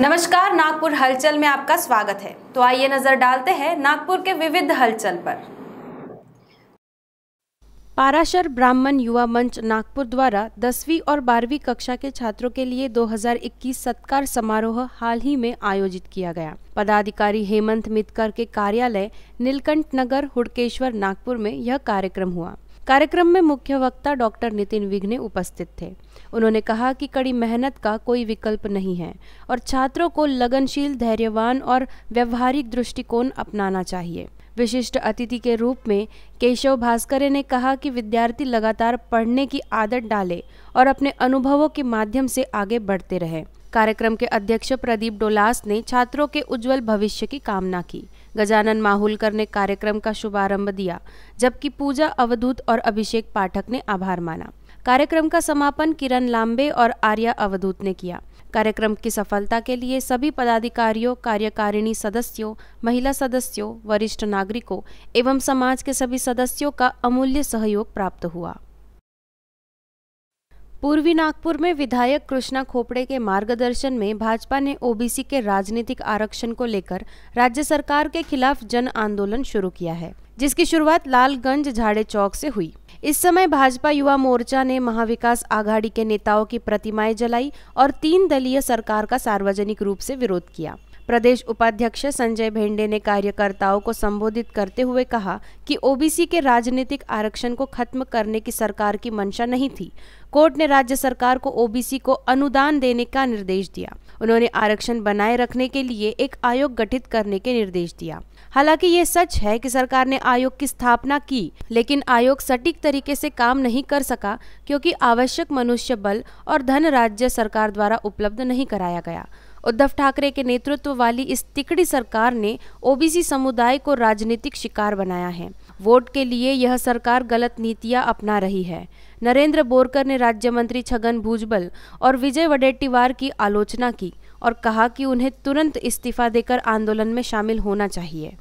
नमस्कार नागपुर हलचल में आपका स्वागत है तो आइए नजर डालते हैं नागपुर के विविध हलचल पर पाराशर ब्राह्मण युवा मंच नागपुर द्वारा दसवीं और बारहवीं कक्षा के छात्रों के लिए 2021 सत्कार समारोह हाल ही में आयोजित किया गया पदाधिकारी हेमंत मितकर के कार्यालय नीलकंठ नगर हुड़केश्वर नागपुर में यह कार्यक्रम हुआ कार्यक्रम में मुख्य वक्ता डॉक्टर नितिन विघ्ने उपस्थित थे उन्होंने कहा कि कड़ी मेहनत का कोई विकल्प नहीं है और छात्रों को लगनशील धैर्यवान और व्यवहारिक दृष्टिकोण अपनाना चाहिए विशिष्ट अतिथि के रूप में केशव भास्करे ने कहा कि विद्यार्थी लगातार पढ़ने की आदत डाले और अपने अनुभवों के माध्यम से आगे बढ़ते रहे कार्यक्रम के अध्यक्ष प्रदीप डोलास ने छात्रों के उज्जवल भविष्य की कामना की गजानन माहुलकर ने कार्यक्रम का शुभारंभ दिया जबकि पूजा अवधूत और अभिषेक पाठक ने आभार माना कार्यक्रम का समापन किरण लांबे और आर्या अवधूत ने किया कार्यक्रम की सफलता के लिए सभी पदाधिकारियों कार्यकारिणी सदस्यों महिला सदस्यों वरिष्ठ नागरिकों एवं समाज के सभी सदस्यों का अमूल्य सहयोग प्राप्त हुआ पूर्वी नागपुर में विधायक कृष्णा खोपड़े के मार्गदर्शन में भाजपा ने ओबीसी के राजनीतिक आरक्षण को लेकर राज्य सरकार के खिलाफ जन आंदोलन शुरू किया है जिसकी शुरुआत लालगंज झाड़े चौक से हुई इस समय भाजपा युवा मोर्चा ने महाविकास आघाड़ी के नेताओं की प्रतिमाएं जलाई और तीन दलीय सरकार का सार्वजनिक रूप से विरोध किया प्रदेश उपाध्यक्ष संजय भेंडे ने कार्यकर्ताओं को संबोधित करते हुए कहा कि ओबीसी के राजनीतिक आरक्षण को खत्म करने की सरकार की मंशा नहीं थी कोर्ट ने राज्य सरकार को ओबीसी को अनुदान देने का निर्देश दिया उन्होंने आरक्षण बनाए रखने के लिए एक आयोग गठित करने के निर्देश दिया हालांकि ये सच है कि सरकार ने आयोग की स्थापना की लेकिन आयोग सटीक तरीके से काम नहीं कर सका क्योंकि आवश्यक मनुष्य बल और धन राज्य सरकार द्वारा उपलब्ध नहीं कराया गया उद्धव ठाकरे के नेतृत्व वाली इस तिकड़ी सरकार ने ओबीसी समुदाय को राजनीतिक शिकार बनाया है वोट के लिए यह सरकार गलत नीतियां अपना रही है नरेंद्र बोरकर ने राज्य मंत्री छगन भुजबल और विजय वडेट्टीवार की आलोचना की और कहा कि उन्हें तुरंत इस्तीफा देकर आंदोलन में शामिल होना चाहिए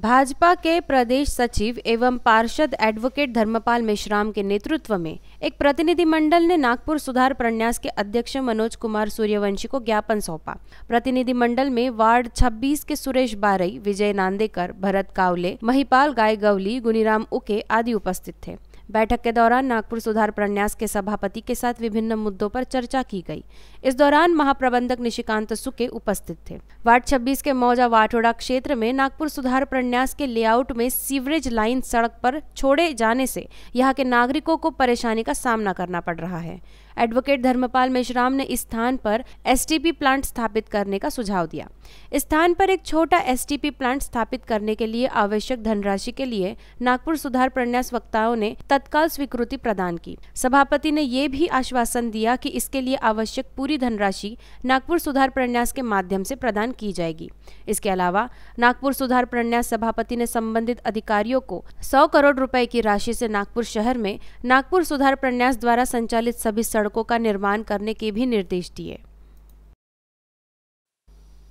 भाजपा के प्रदेश सचिव एवं पार्षद एडवोकेट धर्मपाल मेश्राम के नेतृत्व में एक प्रतिनिधिमंडल ने नागपुर सुधार प्रन्यास के अध्यक्ष मनोज कुमार सूर्यवंशी को ज्ञापन सौंपा प्रतिनिधिमंडल में वार्ड 26 के सुरेश बारई विजय नांदेकर भरत कावले महिपाल गायगवली गुनीराम उके आदि उपस्थित थे बैठक के दौरान नागपुर सुधार प्रन्यास के सभापति के साथ विभिन्न मुद्दों पर चर्चा की गई इस दौरान महाप्रबंधक निशिकांत सुके उपस्थित थे वार्ड छब्बीस के मौजा वाठोड़ा क्षेत्र में नागपुर सुधार प्रन्यास के लेआउट में सीवरेज लाइन सड़क पर छोड़े जाने से यहाँ के नागरिकों को परेशानी का सामना करना पड़ रहा है एडवोकेट धर्मपाल मेश्राम ने इस स्थान पर एसटीपी प्लांट स्थापित करने का सुझाव दिया स्थान पर एक छोटा एसटीपी प्लांट स्थापित करने के लिए आवश्यक धनराशि के लिए नागपुर सुधार प्रन्यास वक्ताओं ने तत्काल स्वीकृति प्रदान की सभापति ने ये भी आश्वासन दिया कि इसके लिए आवश्यक पूरी धनराशि नागपुर सुधार प्रन्यास के माध्यम से प्रदान की जाएगी इसके अलावा नागपुर सुधार प्रन्यास सभापति ने संबंधित अधिकारियों को सौ करोड़ रुपए की राशि से नागपुर शहर में नागपुर सुधार प्रन्यास द्वारा संचालित सभी सड़क सड़कों का निर्माण करने के भी निर्देश दिए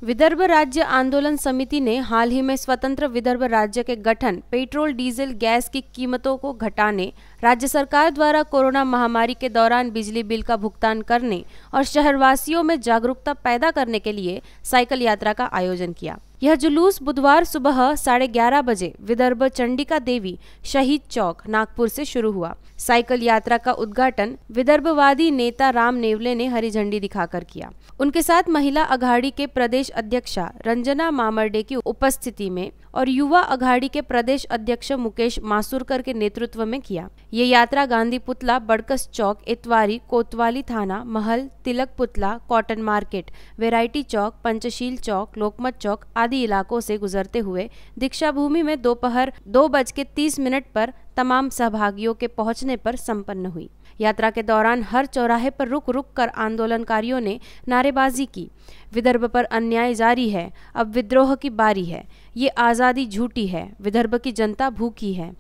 विदर्भ राज्य आंदोलन समिति ने हाल ही में स्वतंत्र विदर्भ राज्य के गठन पेट्रोल डीजल गैस की कीमतों को घटाने राज्य सरकार द्वारा कोरोना महामारी के दौरान बिजली बिल का भुगतान करने और शहरवासियों में जागरूकता पैदा करने के लिए साइकिल यात्रा का आयोजन किया यह जुलूस बुधवार सुबह साढ़े ग्यारह बजे विदर्भ चंडिका देवी शहीद चौक नागपुर से शुरू हुआ साइकिल यात्रा का उद्घाटन विदर्भवादी नेता राम नेवले ने हरी झंडी दिखाकर किया उनके साथ महिला अघाड़ी के प्रदेश अध्यक्षा रंजना मामरडे की उपस्थिति में और युवा अघाड़ी के प्रदेश अध्यक्ष मुकेश मासूरकर के नेतृत्व में किया ये यात्रा गांधी पुतला बड़कस चौक इतवारी कोतवाली थाना Mahal Tilak Putla cotton market variety Chowk Panchsheel Chowk Lokmat Chowk आदि आदि इलाकों से गुजरते हुए दीक्षा भूमि में दोपहर दो बज के तीस मिनट पर तमाम सहभागियों के पहुंचने पर संपन्न हुई यात्रा के दौरान हर चौराहे पर रुक रुक कर आंदोलनकारियों ने नारेबाजी की विदर्भ पर अन्याय जारी है अब विद्रोह की बारी है ये आज़ादी झूठी है विदर्भ की जनता भूखी है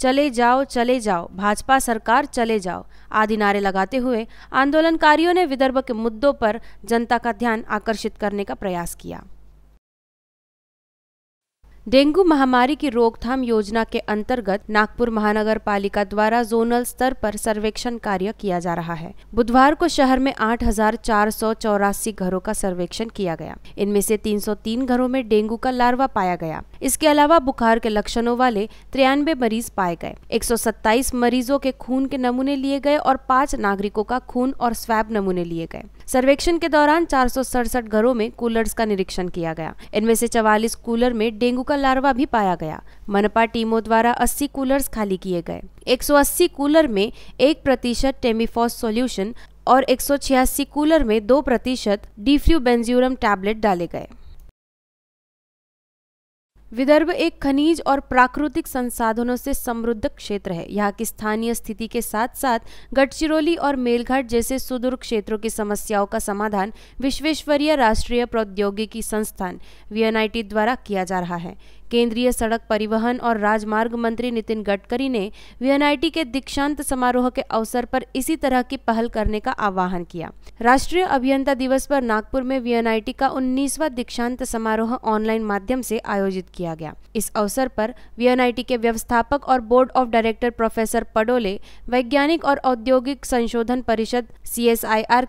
चले जाओ चले जाओ भाजपा सरकार चले जाओ आदि नारे लगाते हुए आंदोलनकारियों ने विदर्भ के मुद्दों पर जनता का ध्यान आकर्षित करने का प्रयास किया डेंगू महामारी की रोकथाम योजना के अंतर्गत नागपुर महानगर पालिका द्वारा जोनल स्तर पर सर्वेक्षण कार्य किया जा रहा है बुधवार को शहर में आठ घरों का सर्वेक्षण किया गया इनमें से 303 घरों में डेंगू का लार्वा पाया गया इसके अलावा बुखार के लक्षणों वाले तिरानबे मरीज पाए गए एक मरीजों के खून के नमूने लिए गए और पाँच नागरिकों का खून और स्वैब नमूने लिए गए सर्वेक्षण के दौरान चार घरों में कूलर्स का निरीक्षण किया गया इनमें से चवालीस कूलर में डेंगू का लार्वा भी पाया गया मनपा टीमों द्वारा 80 कूलर्स खाली किए गए 180 कूलर में एक प्रतिशत टेमीफॉस सोल्यूशन और एक कूलर में दो प्रतिशत डीफ्लू बेंज्यूरम टैबलेट डाले गए विदर्भ एक खनिज और प्राकृतिक संसाधनों से समृद्ध क्षेत्र है यहाँ की स्थानीय स्थिति के साथ साथ गढ़चिरौली और मेलघाट जैसे सुदूर क्षेत्रों की समस्याओं का समाधान विश्वेश्वरीय राष्ट्रीय प्रौद्योगिकी संस्थान वीएनआईटी द्वारा किया जा रहा है केंद्रीय सड़क परिवहन और राजमार्ग मंत्री नितिन गडकरी ने वी के दीक्षांत समारोह के अवसर पर इसी तरह की पहल करने का आह्वान किया राष्ट्रीय अभियंता दिवस पर नागपुर में वी का उन्नीसवा दीक्षांत समारोह ऑनलाइन माध्यम से आयोजित किया गया इस अवसर पर वी के व्यवस्थापक और board of director professor Padole वैज्ञानिक और औद्योगिक संशोधन परिषद सी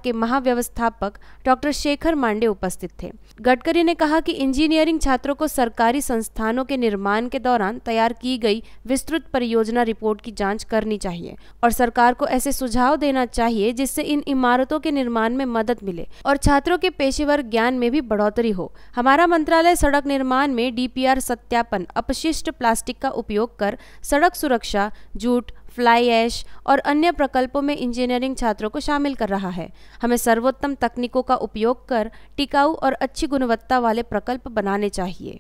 के महाव्यवस्थापक डॉक्टर शेखर मांडे उपस्थित थे गडकरी ने कहा की इंजीनियरिंग छात्रों को सरकारी संस्थान वाहनों के निर्माण के दौरान तैयार की गई विस्तृत परियोजना रिपोर्ट की जांच करनी चाहिए और सरकार को ऐसे सुझाव देना चाहिए जिससे इन इमारतों के निर्माण में मदद मिले और छात्रों के पेशेवर ज्ञान में भी बढ़ोतरी हो हमारा मंत्रालय सड़क निर्माण में डी सत्यापन अपशिष्ट प्लास्टिक का उपयोग कर सड़क सुरक्षा जूट फ्लाई ऐश और अन्य प्रकल्पों में इंजीनियरिंग छात्रों को शामिल कर रहा है हमें सर्वोत्तम तकनीकों का उपयोग कर टिकाऊ और अच्छी गुणवत्ता वाले प्रकल्प बनाने चाहिए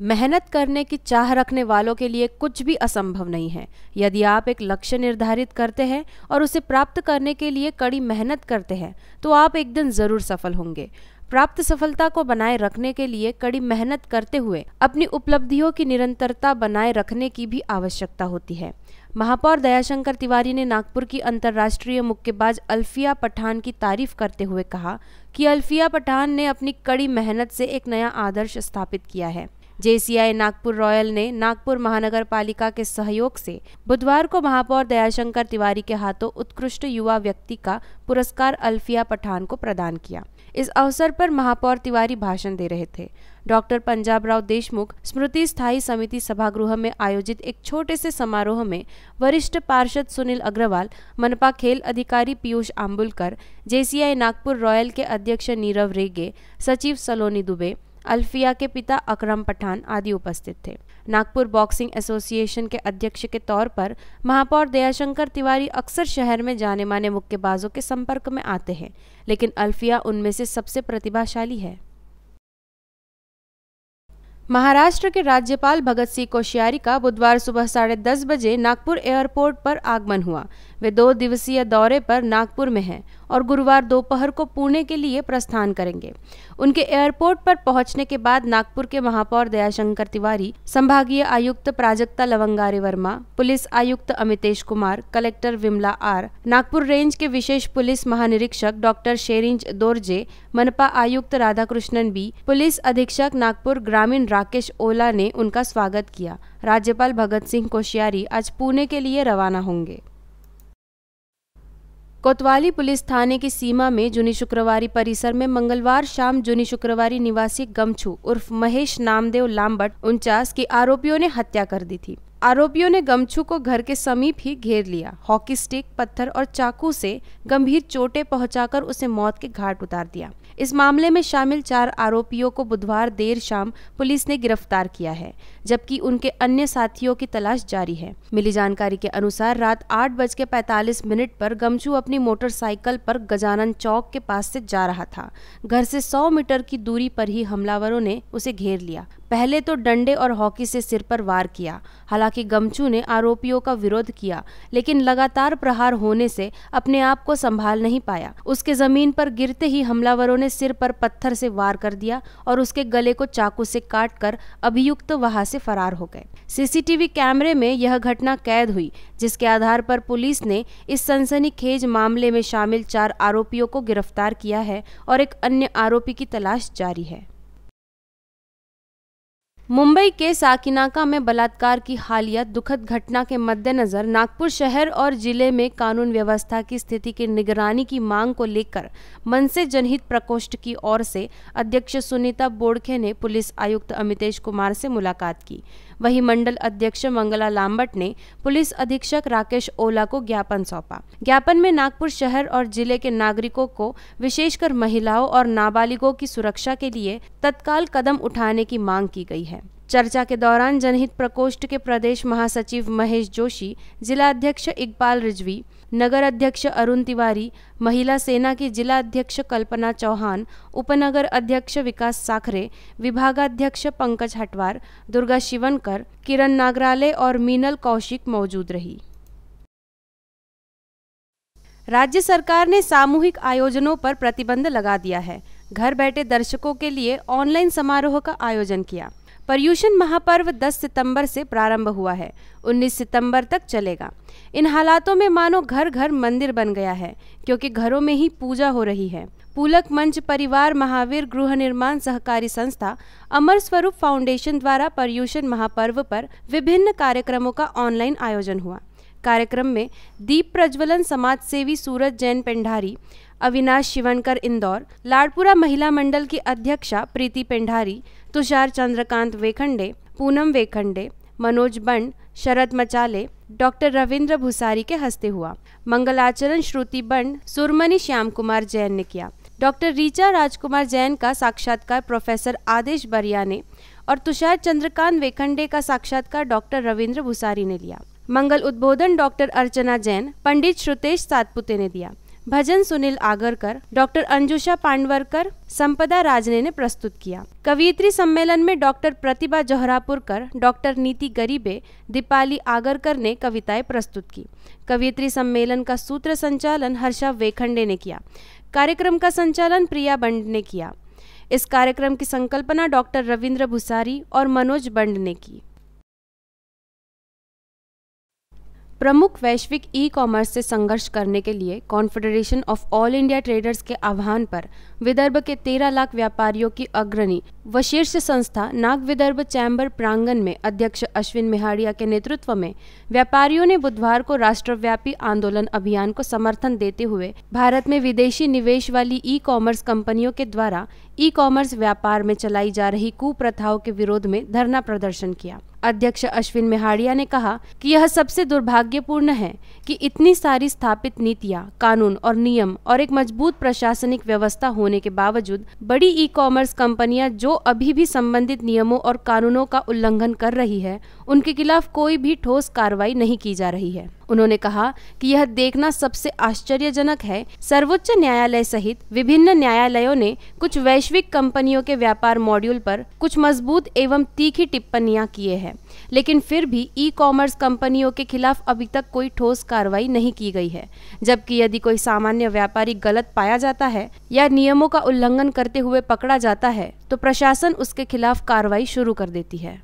मेहनत करने की चाह रखने वालों के लिए कुछ भी असंभव नहीं है यदि आप एक लक्ष्य निर्धारित करते हैं और उसे प्राप्त करने के लिए कड़ी मेहनत करते हैं तो आप एक दिन ज़रूर सफल होंगे प्राप्त सफलता को बनाए रखने के लिए कड़ी मेहनत करते हुए अपनी उपलब्धियों की निरंतरता बनाए रखने की भी आवश्यकता होती है महापौर दयाशंकर तिवारी ने नागपुर की अंतर्राष्ट्रीय मुक्केबाज अल्फिया पठान की तारीफ करते हुए कहा कि अल्फिया पठान ने अपनी कड़ी मेहनत से एक नया आदर्श स्थापित किया है जेसीआई नागपुर रॉयल ने नागपुर महानगर पालिका के सहयोग से बुधवार को महापौर दयाशंकर तिवारी के हाथों उत्कृष्ट युवा व्यक्ति का पुरस्कार अल्फिया पठान को प्रदान किया इस अवसर पर महापौर तिवारी भाषण दे रहे थे डॉक्टर पंजाब राव देशमुख स्मृति स्थायी समिति सभागृह में आयोजित एक छोटे से समारोह में वरिष्ठ पार्षद सुनील अग्रवाल मनपा खेल अधिकारी पीयूष आम्बुलकर जेसीआई नागपुर रॉयल के अध्यक्ष नीरव रेगे सचिव सलोनी दुबे अल्फिया के पिता अकरम पठान आदि उपस्थित थे नागपुर बॉक्सिंग एसोसिएशन के अध्यक्ष के तौर पर महापौर दयाशंकर तिवारी अक्सर शहर में जाने माने मुक्केबाजों के संपर्क में आते हैं लेकिन अल्फिया उनमें से सबसे प्रतिभाशाली है महाराष्ट्र के राज्यपाल भगत सिंह कोश्यारी का बुधवार सुबह साढ़े दस बजे नागपुर एयरपोर्ट पर आगमन हुआ वे दो दिवसीय दौरे पर नागपुर में हैं और गुरुवार दोपहर को पुणे के लिए प्रस्थान करेंगे उनके एयरपोर्ट पर पहुंचने के बाद नागपुर के महापौर दयाशंकर तिवारी संभागीय आयुक्त प्राजक्ता लवंगारे वर्मा पुलिस आयुक्त Amitesh Kumar collector Vimala R Nagpur range के विशेष पुलिस महानिरीक्षक डॉक्टर शेरिंज दोरजे मनपा आयुक्त राधाकृष्णन बी पुलिस अधीक्षक नागपुर ग्रामीण राकेश ओला ने उनका स्वागत किया राज्यपाल भगत सिंह कोश्यारी आज पुणे के लिए रवाना होंगे कोतवाली पुलिस थाने की सीमा में जुनी शुक्रवारी परिसर में मंगलवार शाम जुनी शुक्रवारी निवासी गमछू उर्फ महेश नामदेव लाम्बट उनचास की आरोपियों ने हत्या कर दी थी आरोपियों ने गमछू को घर के समीप ही घेर लिया हॉकी स्टिक पत्थर और चाकू से गंभीर चोटें पहुंचाकर उसे मौत के घाट उतार दिया इस मामले में शामिल चार आरोपियों को बुधवार देर शाम पुलिस ने गिरफ्तार किया है जबकि उनके अन्य साथियों की तलाश जारी है मिली जानकारी के अनुसार रात आठ बज के पैतालीस मिनट पर गमचू अपनी मोटरसाइकिल पर गजानन चौक के पास से जा रहा था घर से सौ मीटर की दूरी पर ही हमलावरों ने उसे घेर लिया पहले तो डंडे और हॉकी से सिर पर वार किया हालांकि गमचू ने आरोपियों का विरोध किया लेकिन लगातार प्रहार होने से अपने आप को संभाल नहीं पाया उसके जमीन पर गिरते ही हमलावरों ने सिर पर पत्थर से वार कर दिया और उसके गले को चाकू से काट कर अभियुक्त वहां से फरार हो गए सीसीटीवी कैमरे में यह घटना कैद हुई जिसके आधार पर पुलिस ने इस सनसनीखेज मामले में शामिल चार आरोपियों को गिरफ्तार किया है और एक अन्य आरोपी की तलाश जारी है मुंबई के साकिनाका में बलात्कार की हालिया दुखद घटना के मद्देनज़र नागपुर शहर और जिले में कानून व्यवस्था की स्थिति की निगरानी की मांग को लेकर मनसे जनहित प्रकोष्ठ की ओर से अध्यक्ष सुनीता बोड़खे ने पुलिस आयुक्त अमितेश कुमार से मुलाकात की वहीं मंडल अध्यक्ष मंगला लाम्बट ने पुलिस अधीक्षक राकेश ओला को ज्ञापन सौंपा ज्ञापन में नागपुर शहर और जिले के नागरिकों को विशेषकर महिलाओं और नाबालिगों की सुरक्षा के लिए तत्काल कदम उठाने की मांग की गई है चर्चा के दौरान जनहित प्रकोष्ठ के प्रदेश महासचिव महेश जोशी जिला अध्यक्ष इकबाल रिजवी नगर अध्यक्ष अरुण तिवारी महिला सेना की जिला अध्यक्ष कल्पना चौहान उपनगर अध्यक्ष विकास साखरे विभागाध्यक्ष पंकज हटवार दुर्गा शिवनकर किरण नागराले और मीनल कौशिक मौजूद रही राज्य सरकार ने सामूहिक आयोजनों पर प्रतिबंध लगा दिया है घर बैठे दर्शकों के लिए ऑनलाइन समारोह का आयोजन किया पर्यूषण महापर्व 10 सितंबर से प्रारंभ हुआ है 19 सितंबर तक चलेगा इन हालातों में मानो घर घर मंदिर बन गया है क्योंकि घरों में ही पूजा हो रही है पूलक मंच परिवार महावीर गृह निर्माण सहकारी संस्था अमर स्वरूप फाउंडेशन द्वारा पर्यूषण महापर्व पर विभिन्न कार्यक्रमों का ऑनलाइन आयोजन हुआ कार्यक्रम में दीप प्रज्वलन समाज सेवी सूरज जैन पेंढारी अविनाश शिवनकर इंदौर लाडपुरा महिला मंडल की अध्यक्षा प्रीति पेंढारी तुषार चंद्रकांत वेखंडे पूनम वेखंडे मनोज बंड शरद मचाले डॉक्टर रविंद्र भुसारी के हस्ते हुआ मंगलाचरण श्रुति बंड सुरमणि श्याम कुमार जैन ने किया डॉक्टर रीचा राजकुमार जैन का साक्षात्कार प्रोफेसर आदेश बरिया ने और तुषार चंद्रकांत वेखंडे का साक्षात्कार डॉक्टर रविंद्र भुसारी ने लिया मंगल उद्बोधन डॉक्टर अर्चना जैन पंडित श्रुतेश सातपुते ने दिया भजन सुनील आगरकर डॉक्टर अंजुषा पांडवरकर संपदा राजने ने प्रस्तुत किया कवियत्री सम्मेलन में डॉक्टर प्रतिभा जोहरापुरकर डॉक्टर नीति गरीबे दीपाली आगरकर ने कविताएं प्रस्तुत की कवियत्री सम्मेलन का सूत्र संचालन हर्षा वेखंडे ने किया कार्यक्रम का संचालन प्रिया बंड ने किया इस कार्यक्रम की संकल्पना डॉक्टर रविंद्र भुसारी और मनोज बंड ने की प्रमुख वैश्विक ई कॉमर्स से संघर्ष करने के लिए confederation of all India traders के आह्वान पर विदर्भ के तेरह लाख व्यापारियों की अग्रणी व शीर्ष संस्था नाग विदर्भ चैम्बर प्रांगण में अध्यक्ष अश्विन मिहाड़िया के नेतृत्व में व्यापारियों ने बुधवार को राष्ट्रव्यापी आंदोलन अभियान को समर्थन देते हुए भारत में विदेशी निवेश वाली ई कॉमर्स कंपनियों के द्वारा ई कॉमर्स व्यापार में चलाई जा रही कुप्रथाओं के विरोध में धरना प्रदर्शन किया अध्यक्ष अश्विन मेहाड़िया ने कहा कि यह सबसे दुर्भाग्यपूर्ण है कि इतनी सारी स्थापित नीतियां, कानून और नियम और एक मजबूत प्रशासनिक व्यवस्था होने के बावजूद बड़ी ई कॉमर्स कंपनियां जो अभी भी संबंधित नियमों और कानूनों का उल्लंघन कर रही है उनके खिलाफ कोई भी ठोस कार्रवाई नहीं की जा रही है उन्होंने कहा कि यह देखना सबसे आश्चर्यजनक है सर्वोच्च न्यायालय सहित विभिन्न न्यायालयों ने कुछ वैश्विक कंपनियों के व्यापार मॉड्यूल पर कुछ मजबूत एवं तीखी टिप्पणियां किए हैं लेकिन फिर भी ई कॉमर्स कंपनियों के खिलाफ अभी तक कोई ठोस कार्रवाई नहीं की गई है जबकि यदि कोई सामान्य व्यापारी गलत पाया जाता है या नियमों का उल्लंघन करते हुए पकड़ा जाता है तो प्रशासन उसके खिलाफ कार्रवाई शुरू कर देती है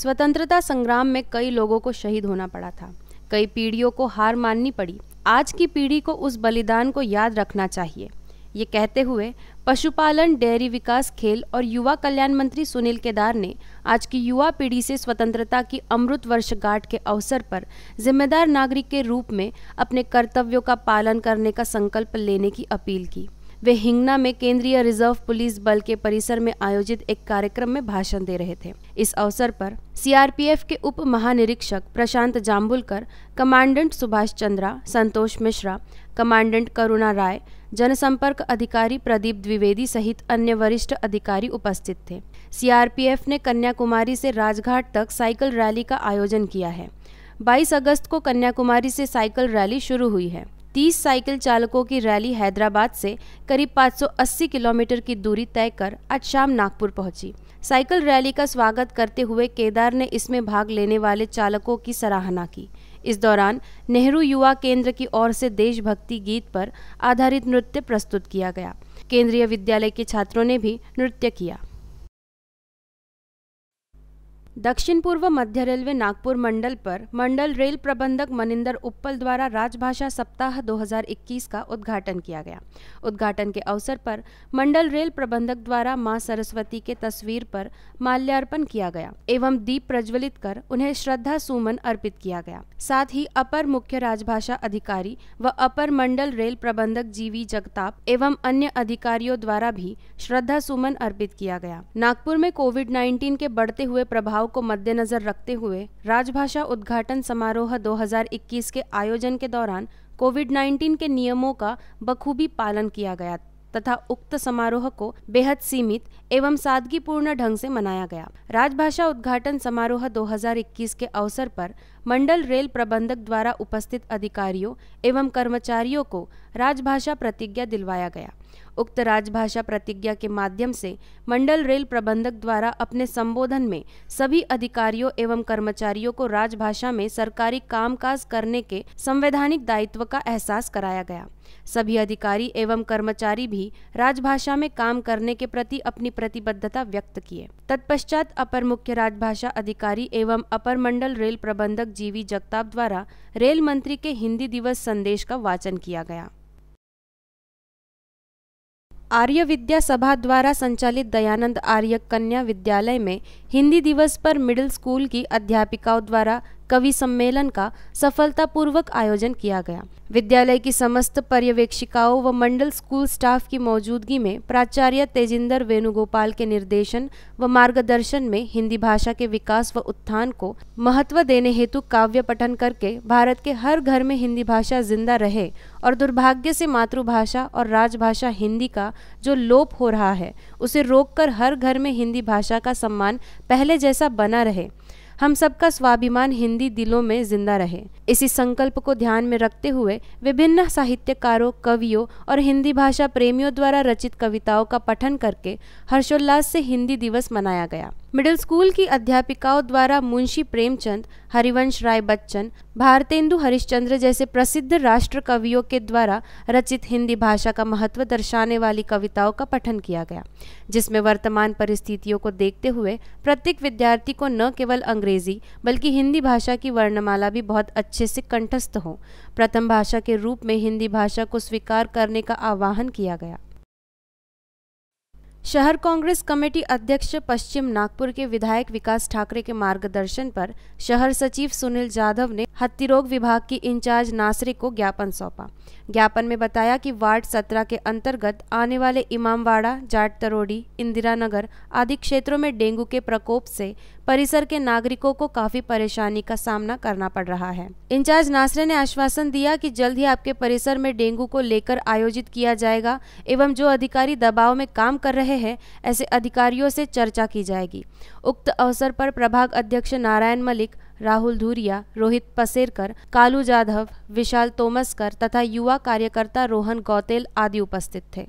स्वतंत्रता संग्राम में कई लोगों को शहीद होना पड़ा था कई पीढ़ियों को हार माननी पड़ी आज की पीढ़ी को उस बलिदान को याद रखना चाहिए ये कहते हुए पशुपालन डेयरी विकास खेल और युवा कल्याण मंत्री सुनील केदार ने आज की युवा पीढ़ी से स्वतंत्रता की अमृत वर्षगांठ के अवसर पर जिम्मेदार नागरिक के रूप में अपने कर्तव्यों का पालन करने का संकल्प लेने की अपील की वे हिंगना में केंद्रीय रिजर्व पुलिस बल के परिसर में आयोजित एक कार्यक्रम में भाषण दे रहे थे इस अवसर पर सीआरपीएफ के उप महानिरीक्षक प्रशांत जाम्बुलकर कमांडेंट सुभाष चंद्रा संतोष मिश्रा कमांडेंट करुणा राय जनसंपर्क अधिकारी प्रदीप द्विवेदी सहित अन्य वरिष्ठ अधिकारी उपस्थित थे सीआरपीएफ ने कन्याकुमारी से राजघाट तक साइकिल रैली का आयोजन किया है 22 अगस्त को कन्याकुमारी से साइकिल रैली शुरू हुई है 30 साइकिल चालकों की रैली हैदराबाद से करीब 580 किलोमीटर की दूरी तय कर आज शाम नागपुर पहुंची साइकिल रैली का स्वागत करते हुए केदार ने इसमें भाग लेने वाले चालकों की सराहना की इस दौरान नेहरू युवा केंद्र की ओर से देशभक्ति गीत पर आधारित नृत्य प्रस्तुत किया गया केंद्रीय विद्यालय के छात्रों ने भी नृत्य किया दक्षिण पूर्व मध्य रेलवे नागपुर मंडल पर मंडल रेल प्रबंधक मनिंदर उप्पल द्वारा राजभाषा सप्ताह 2021 का उद्घाटन किया गया उद्घाटन के अवसर पर मंडल रेल प्रबंधक द्वारा मां सरस्वती के तस्वीर पर माल्यार्पण किया गया एवं दीप प्रज्वलित कर उन्हें श्रद्धा सुमन अर्पित किया गया साथ ही अपर मुख्य राजभाषा अधिकारी व अपर मंडल रेल प्रबंधक जीवी जगताप एवं अन्य अधिकारियों द्वारा भी श्रद्धा सुमन अर्पित किया गया नागपुर में कोविड नाइन्टीन के बढ़ते हुए प्रभाव को मद्देनजर रखते हुए राजभाषा उद्घाटन समारोह 2021 के आयोजन के दौरान कोविड 19 के नियमों का बखूबी पालन किया गया तथा उक्त समारोह को बेहद सीमित एवं सादगीपूर्ण ढंग से मनाया गया राजभाषा उद्घाटन समारोह 2021 के अवसर पर मंडल रेल प्रबंधक द्वारा उपस्थित अधिकारियों एवं कर्मचारियों को राजभाषा प्रतिज्ञा दिलवाया गया उक्त राजभाषा प्रतिज्ञा के माध्यम से मंडल रेल प्रबंधक द्वारा अपने संबोधन में सभी अधिकारियों एवं कर्मचारियों को राजभाषा में सरकारी कामकाज करने के संवैधानिक दायित्व का एहसास कराया गया सभी अधिकारी एवं कर्मचारी भी राजभाषा में काम करने के प्रति अपनी प्रतिबद्धता व्यक्त किए तत्पश्चात अपर मुख्य राजभाषा अधिकारी एवं अपर मंडल रेल प्रबंधक जीवी जगताप द्वारा रेल मंत्री के हिंदी दिवस संदेश का वाचन किया गया आर्य विद्या सभा द्वारा संचालित दयानंद आर्य कन्या विद्यालय में हिंदी दिवस पर मिडिल स्कूल की अध्यापिकाओं द्वारा कवि सम्मेलन का सफलतापूर्वक आयोजन किया गया विद्यालय की समस्त पर्यवेक्षिकाओं व मंडल स्कूल स्टाफ की मौजूदगी में प्राचार्य तेजिंदर वेणुगोपाल के निर्देशन व मार्गदर्शन में हिंदी भाषा के विकास व उत्थान को महत्व देने हेतु काव्य पठन करके भारत के हर घर में हिंदी भाषा जिंदा रहे और दुर्भाग्य से मातृभाषा और राजभाषा हिंदी का जो लोप हो रहा है उसे रोककर हर घर में हिंदी भाषा का सम्मान पहले जैसा बना रहे हम सबका स्वाभिमान हिंदी दिलों में जिंदा रहे इसी संकल्प को ध्यान में रखते हुए विभिन्न साहित्यकारों कवियों और हिंदी भाषा प्रेमियों द्वारा रचित कविताओं का पठन करके हर्षोल्लास से हिंदी दिवस मनाया गया मिडिल स्कूल की अध्यापिकाओं द्वारा मुंशी प्रेमचंद हरिवंश राय बच्चन भारतेंदु हरिश्चंद्र जैसे प्रसिद्ध राष्ट्र कवियों के द्वारा रचित हिंदी भाषा का महत्व दर्शाने वाली कविताओं का पठन किया गया जिसमें वर्तमान परिस्थितियों को देखते हुए प्रत्येक विद्यार्थी को न केवल अंग्रेजी बल्कि हिंदी भाषा की वर्णमाला भी बहुत अच्छे से कंठस्थ हो प्रथम भाषा के रूप में हिंदी भाषा को स्वीकार करने का आह्वान किया गया शहर कांग्रेस कमेटी अध्यक्ष पश्चिम नागपुर के विधायक विकास ठाकरे के मार्गदर्शन पर शहर सचिव सुनील जाधव ने हत्ती रोग विभाग की इंचार्ज नासरी को ज्ञापन सौंपा ज्ञापन में बताया कि वार्ड सत्रह के अंतर्गत आने वाले इमामवाड़ा जाट तरोड़ी इंदिरा नगर आदि क्षेत्रों में डेंगू के प्रकोप से परिसर के नागरिकों को काफी परेशानी का सामना करना पड़ रहा है इंचार्ज नासरे ने आश्वासन दिया कि जल्द ही आपके परिसर में डेंगू को लेकर आयोजित किया जाएगा एवं जो अधिकारी दबाव में काम कर रहे हैं ऐसे अधिकारियों से चर्चा की जाएगी उक्त अवसर पर प्रभाग अध्यक्ष नारायण मलिक राहुल धूरिया रोहित पसेरकर कालू जाधव विशाल तोमसकर तथा युवा कार्यकर्ता रोहन गौतेल आदि उपस्थित थे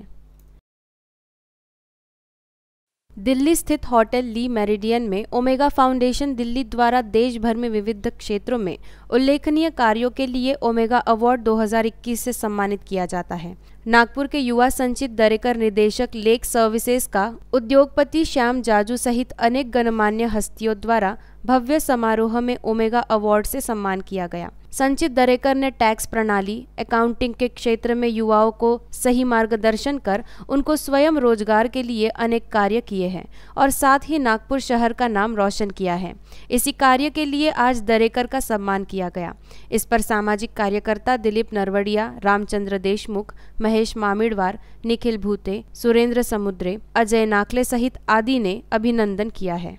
दिल्ली स्थित होटल ली मेरिडियन में ओमेगा फाउंडेशन दिल्ली द्वारा देश भर में विविध क्षेत्रों में उल्लेखनीय कार्यों के लिए ओमेगा अवार्ड 2021 से सम्मानित किया जाता है नागपुर के युवा संचित दरेकर निदेशक लेक सर्विसेज का उद्योगपति श्याम जाजू सहित अनेक गणमान्य हस्तियों द्वारा भव्य समारोह में ओमेगा अवार्ड से सम्मान किया गया संचित दरेकर ने टैक्स प्रणाली अकाउंटिंग के क्षेत्र में युवाओं को सही मार्गदर्शन कर उनको स्वयं रोजगार के लिए अनेक कार्य किए हैं और साथ ही नागपुर शहर का नाम रोशन किया है इसी कार्य के लिए आज दरेकर का सम्मान किया गया इस पर सामाजिक कार्यकर्ता दिलीप नरवड़िया रामचंद्र देशमुख महेश मामिडवार निखिल भूते सुरेंद्र समुद्रे अजय नाकले सहित आदि ने अभिनंदन किया है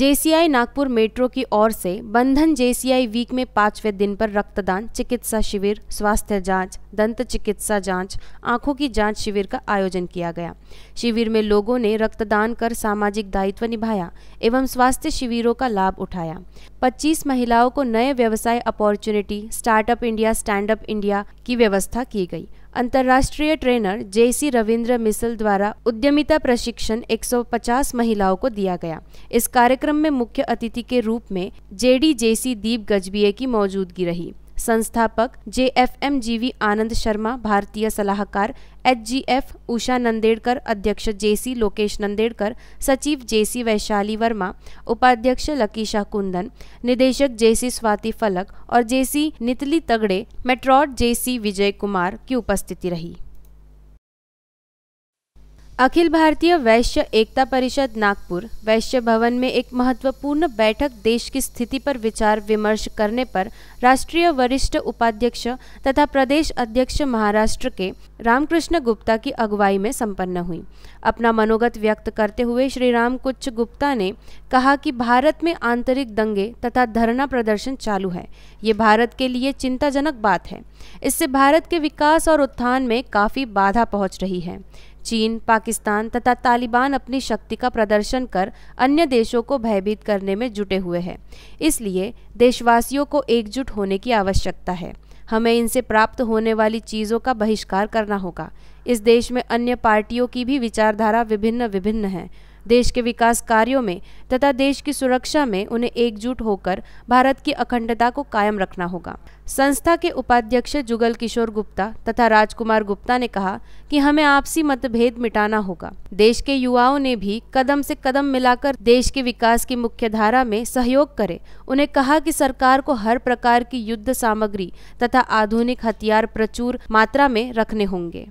जेसीआई नागपुर मेट्रो की ओर से बंधन जेसीआई वीक में पाँचवें दिन पर रक्तदान चिकित्सा शिविर स्वास्थ्य जांच दंत चिकित्सा जांच आंखों की जांच शिविर का आयोजन किया गया शिविर में लोगों ने रक्तदान कर सामाजिक दायित्व निभाया एवं स्वास्थ्य शिविरों का लाभ उठाया 25 महिलाओं को नए व्यवसाय opportunity startup India stand up India की व्यवस्था की गई अंतर्राष्ट्रीय ट्रेनर जेसी रविंद्र मिसल द्वारा उद्यमिता प्रशिक्षण 150 महिलाओं को दिया गया इस कार्यक्रम में मुख्य अतिथि के रूप में जेडी जेसी दीप गजबीय की मौजूदगी रही संस्थापक J F M G V Anand Sharma भारतीय सलाहकार H G F Usha Nandedkar अध्यक्ष जे सी लोकेश नंदेड़कर सचिव जे सी वैशाली वर्मा उपाध्यक्ष लकीशा कुंदन निदेशक जे सी स्वाति फलक और जे सी नितली तगड़े मेट्रॉड जे सी विजय कुमार की उपस्थिति रही अखिल भारतीय वैश्य एकता परिषद नागपुर वैश्य भवन में एक महत्वपूर्ण बैठक देश की स्थिति पर विचार विमर्श करने पर राष्ट्रीय वरिष्ठ उपाध्यक्ष तथा प्रदेश अध्यक्ष महाराष्ट्र के रामकृष्ण गुप्ता की अगुवाई में संपन्न हुई अपना मनोगत व्यक्त करते हुए श्री राम कुछ गुप्ता ने कहा कि भारत में आंतरिक दंगे तथा धरना प्रदर्शन चालू है ये भारत के लिए चिंताजनक बात है इससे भारत के विकास और उत्थान में काफ़ी बाधा पहुँच रही है चीन पाकिस्तान तथा तालिबान अपनी शक्ति का प्रदर्शन कर अन्य देशों को भयभीत करने में जुटे हुए हैं इसलिए देशवासियों को एकजुट होने की आवश्यकता है हमें इनसे प्राप्त होने वाली चीज़ों का बहिष्कार करना होगा इस देश में अन्य पार्टियों की भी विचारधारा विभिन्न विभिन्न है देश के विकास कार्यों में तथा देश की सुरक्षा में उन्हें एकजुट होकर भारत की अखंडता को कायम रखना होगा संस्था के उपाध्यक्ष जुगल किशोर गुप्ता तथा राजकुमार गुप्ता ने कहा कि हमें आपसी मतभेद मिटाना होगा देश के युवाओं ने भी कदम से कदम मिलाकर देश के विकास की मुख्य धारा में सहयोग करे उन्हें कहा कि सरकार को हर प्रकार की युद्ध सामग्री तथा आधुनिक हथियार प्रचुर मात्रा में रखने होंगे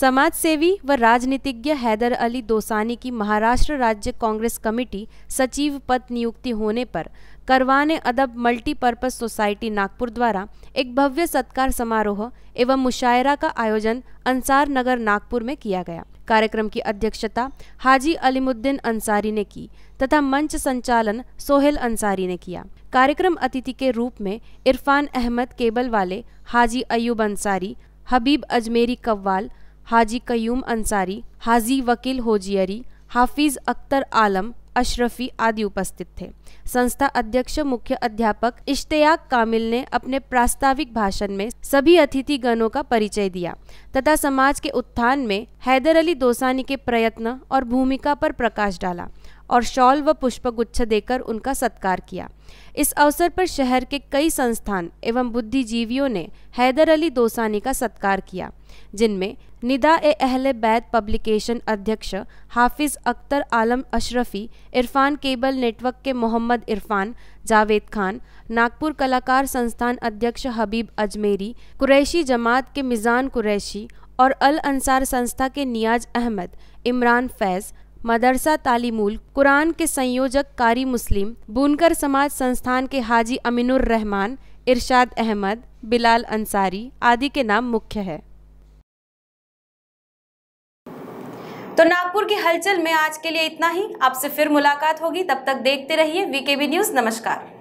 समाजसेवी व राजनीतिज्ञ हैदर अली दोसानी की महाराष्ट्र राज्य कांग्रेस कमेटी सचिव पद नियुक्ति होने पर करवाने अदब मल्टीपर्पज सोसाइटी नागपुर द्वारा एक भव्य सत्कार समारोह एवं मुशायरा का आयोजन अंसार नगर नागपुर में किया गया कार्यक्रम की अध्यक्षता हाजी अलीमुद्दीन अंसारी ने की तथा मंच संचालन सोहेल अंसारी ने किया कार्यक्रम अतिथि के रूप में इरफान अहमद केबल वाले हाजी अयूब अंसारी हबीब अजमेरी कव्वाल हाजी कयूम अंसारी हाजी वकील होजियरी हाफिज़ अख्तर आलम अशरफी आदि उपस्थित थे संस्था अध्यक्ष मुख्य अध्यापक इश्तियाक कामिल ने अपने प्रास्ताविक भाषण में सभी अतिथि गणों का परिचय दिया तथा समाज के उत्थान में हैदर अली दोसानी के प्रयत्न और भूमिका पर प्रकाश डाला और शॉल व पुष्प गुच्छ देकर उनका सत्कार किया इस अवसर पर शहर के कई संस्थान एवं बुद्धिजीवियों ने हैदर अली दोसानी का सत्कार किया जिनमें निदा ए अहल बैत पब्लिकेशन अध्यक्ष हाफिज़ अख्तर आलम अशरफ़ी इरफान केबल नेटवर्क के मोहम्मद इरफान जावेद खान नागपुर कलाकार संस्थान अध्यक्ष हबीब अजमेरी कुरैशी जमात के मिज़ान कुरैशी और अल अंसार संस्था के नियाज अहमद इमरान फैज़ मदरसा तालीमुल कुरान के संयोजक कारी मुस्लिम बुनकर समाज संस्थान के हाजी अमीनुर रहमान इरशाद अहमद बिलाल अंसारी आदि के नाम मुख्य है तो नागपुर की हलचल में आज के लिए इतना ही आपसे फिर मुलाकात होगी तब तक देखते रहिए वीकेबी न्यूज नमस्कार